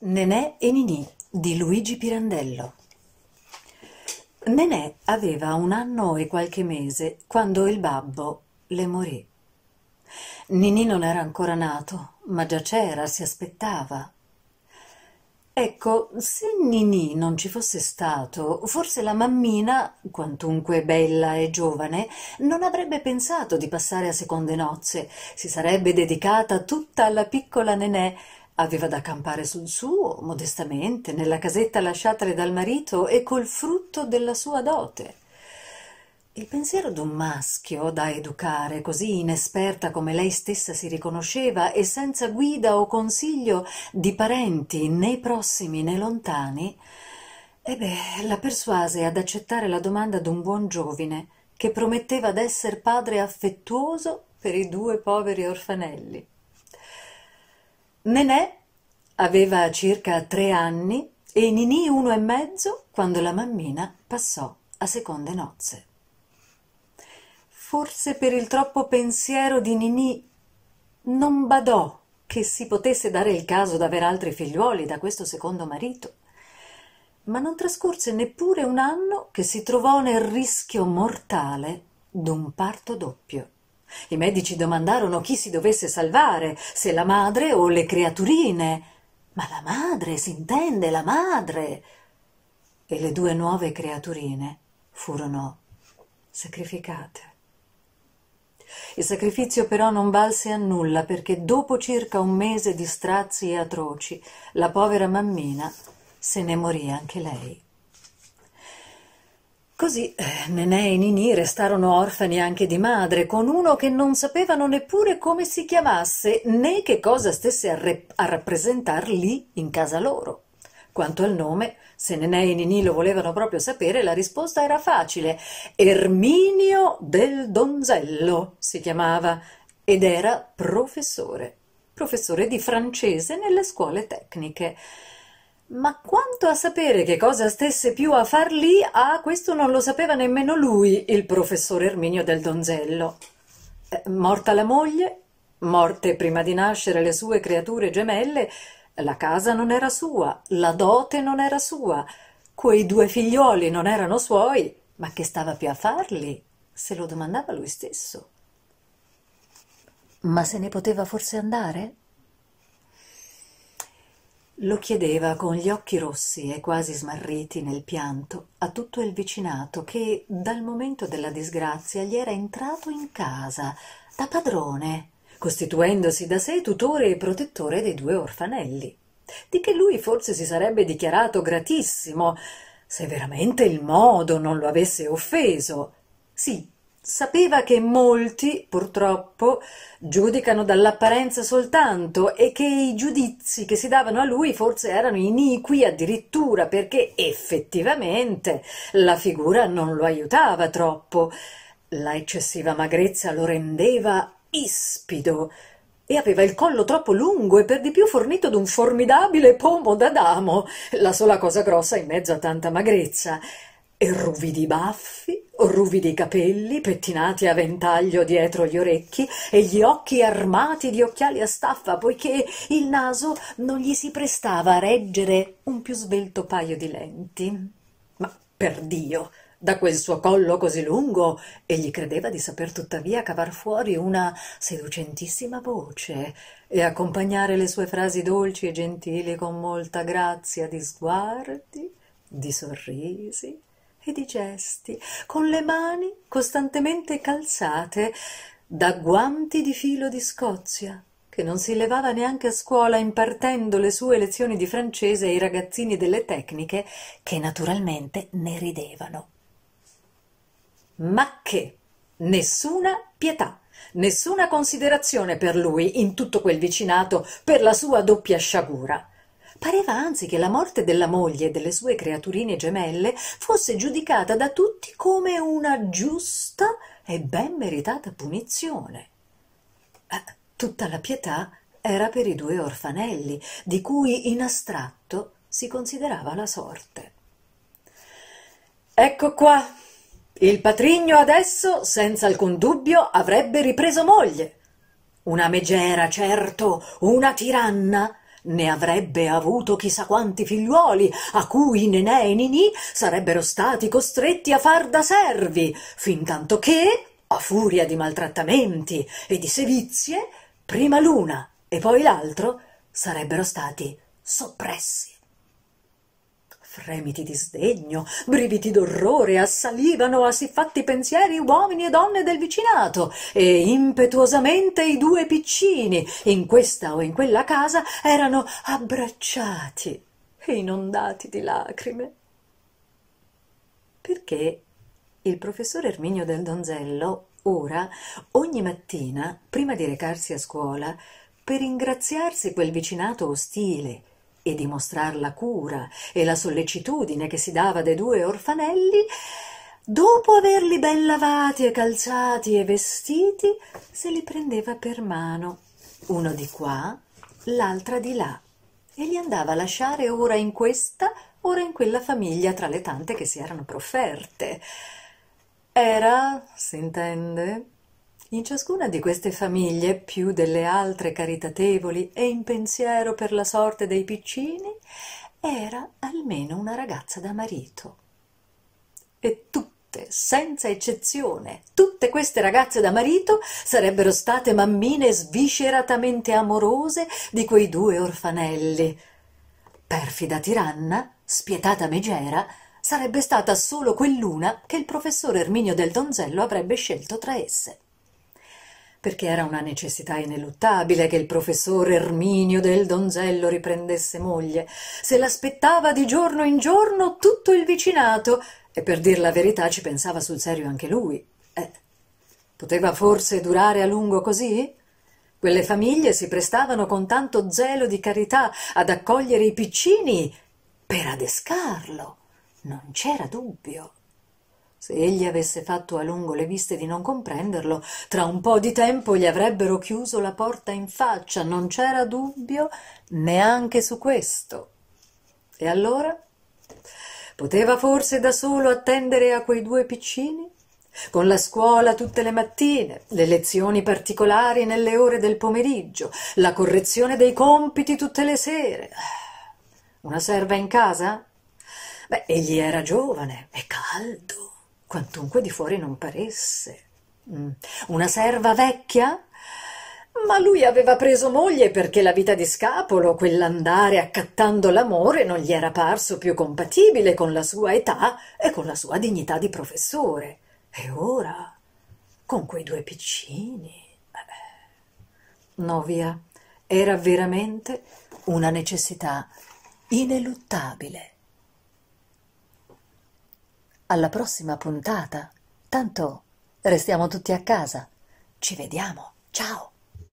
Nenè e Ninì di Luigi Pirandello. Nenè aveva un anno e qualche mese quando il babbo le morì. Ninì non era ancora nato, ma già c'era, si aspettava. Ecco, se Ninì non ci fosse stato, forse la mammina, quantunque bella e giovane, non avrebbe pensato di passare a seconde nozze, si sarebbe dedicata tutta alla piccola Nenè Aveva da campare sul suo, modestamente, nella casetta lasciatale dal marito e col frutto della sua dote. Il pensiero d'un maschio da educare, così inesperta come lei stessa si riconosceva e senza guida o consiglio di parenti né prossimi né lontani, e eh la persuase ad accettare la domanda d'un buon giovine che prometteva d'esser padre affettuoso per i due poveri orfanelli. Nenè aveva circa tre anni e Ninì uno e mezzo quando la mammina passò a seconde nozze. Forse per il troppo pensiero di Ninì non badò che si potesse dare il caso d'aver altri figliuoli da questo secondo marito. Ma non trascorse neppure un anno che si trovò nel rischio mortale d'un parto doppio. I medici domandarono chi si dovesse salvare, se la madre o le creaturine. Ma la madre, s'intende, la madre. E le due nuove creaturine furono sacrificate. Il sacrificio però non valse a nulla perché dopo circa un mese di strazi atroci la povera mammina se ne morì anche lei. Così eh, Nenè e Ninì restarono orfani anche di madre, con uno che non sapevano neppure come si chiamasse né che cosa stesse a, re- a rappresentar lì in casa loro. Quanto al nome, se Nenè e Ninì lo volevano proprio sapere, la risposta era facile. Erminio del Donzello si chiamava ed era professore, professore di francese nelle scuole tecniche. Ma quanto a sapere che cosa stesse più a far lì, ah, questo non lo sapeva nemmeno lui, il professor Erminio del Donzello. Eh, morta la moglie, morte prima di nascere le sue creature gemelle, la casa non era sua, la dote non era sua, quei due figlioli non erano suoi, ma che stava più a farli? Se lo domandava lui stesso. Ma se ne poteva forse andare? Lo chiedeva con gli occhi rossi e quasi smarriti nel pianto a tutto il vicinato che, dal momento della disgrazia, gli era entrato in casa da padrone, costituendosi da sé tutore e protettore dei due orfanelli, di che lui forse si sarebbe dichiarato gratissimo se veramente il modo non lo avesse offeso. Sì, Sapeva che molti, purtroppo, giudicano dall'apparenza soltanto e che i giudizi che si davano a lui forse erano iniqui addirittura perché effettivamente la figura non lo aiutava troppo. La eccessiva magrezza lo rendeva ispido e aveva il collo troppo lungo e per di più fornito d'un formidabile pomo d'Adamo, la sola cosa grossa in mezzo a tanta magrezza, e ruvidi baffi ruvidi capelli pettinati a ventaglio dietro gli orecchi e gli occhi armati di occhiali a staffa, poiché il naso non gli si prestava a reggere un più svelto paio di lenti. Ma perdio! Da quel suo collo così lungo egli credeva di saper tuttavia cavar fuori una seducentissima voce e accompagnare le sue frasi dolci e gentili con molta grazia di sguardi, di sorrisi, e di gesti, con le mani costantemente calzate da guanti di filo di Scozia, che non si levava neanche a scuola impartendo le sue lezioni di francese ai ragazzini delle tecniche, che naturalmente ne ridevano. Ma che? Nessuna pietà, nessuna considerazione per lui in tutto quel vicinato per la sua doppia sciagura. Pareva anzi che la morte della moglie e delle sue creaturine gemelle fosse giudicata da tutti come una giusta e ben meritata punizione. Eh, tutta la pietà era per i due orfanelli, di cui in astratto si considerava la sorte. Ecco qua. Il patrigno adesso, senza alcun dubbio, avrebbe ripreso moglie. Una megera, certo, una tiranna, ne avrebbe avuto chissà quanti figliuoli, a cui Nenè e Ninì sarebbero stati costretti a far da servi, fintanto che, a furia di maltrattamenti e di sevizie, prima l'una e poi l'altro sarebbero stati soppressi fremiti di sdegno, brividi d'orrore assalivano a siffatti pensieri uomini e donne del vicinato, e impetuosamente i due piccini, in questa o in quella casa, erano abbracciati e inondati di lacrime. Perché il professor Erminio del Donzello ora, ogni mattina, prima di recarsi a scuola, per ingraziarsi quel vicinato ostile e di mostrar la cura e la sollecitudine che si dava de due orfanelli, dopo averli ben lavati e calzati e vestiti, se li prendeva per mano, uno di qua, l'altra di là, e li andava a lasciare ora in questa, ora in quella famiglia tra le tante che si erano profferte. Era, s'intende, in ciascuna di queste famiglie, più delle altre caritatevoli e in pensiero per la sorte dei piccini, era almeno una ragazza da marito. E tutte, senza eccezione, tutte queste ragazze da marito sarebbero state mammine svisceratamente amorose di quei due orfanelli. Perfida tiranna, spietata megera, sarebbe stata solo quell'una che il professor Erminio del Donzello avrebbe scelto tra esse perché era una necessità ineluttabile che il professor Erminio del Donzello riprendesse moglie. Se l'aspettava di giorno in giorno tutto il vicinato, e per dir la verità ci pensava sul serio anche lui. Eh, poteva forse durare a lungo così? Quelle famiglie si prestavano con tanto zelo di carità ad accogliere i piccini per adescarlo. Non c'era dubbio. Se egli avesse fatto a lungo le viste di non comprenderlo, tra un po' di tempo gli avrebbero chiuso la porta in faccia, non c'era dubbio neanche su questo. E allora? Poteva forse da solo attendere a quei due piccini? Con la scuola tutte le mattine, le lezioni particolari nelle ore del pomeriggio, la correzione dei compiti tutte le sere. Una serva in casa? Beh, egli era giovane e caldo quantunque di fuori non paresse. Mm. Una serva vecchia? Ma lui aveva preso moglie perché la vita di scapolo, quell'andare accattando l'amore, non gli era parso più compatibile con la sua età e con la sua dignità di professore. E ora, con quei due piccini. No, via, era veramente una necessità ineluttabile alla prossima puntata. Tanto restiamo tutti a casa. Ci vediamo. Ciao.